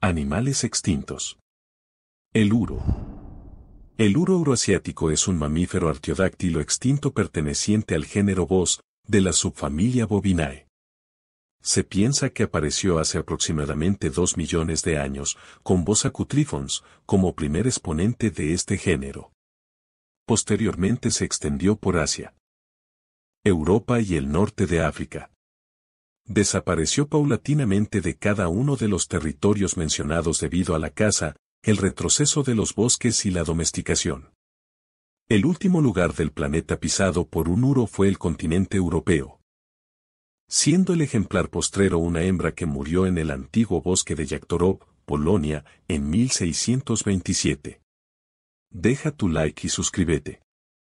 Animales extintos. El uro. El uro euroasiático es un mamífero artiodáctilo extinto perteneciente al género Bos, de la subfamilia Bovinae. Se piensa que apareció hace aproximadamente dos millones de años, con Bos acutrifons, como primer exponente de este género. Posteriormente se extendió por Asia, Europa y el norte de África desapareció paulatinamente de cada uno de los territorios mencionados debido a la caza, el retroceso de los bosques y la domesticación. El último lugar del planeta pisado por un uro fue el continente europeo. Siendo el ejemplar postrero una hembra que murió en el antiguo bosque de Yaktorov, Polonia, en 1627. Deja tu like y suscríbete.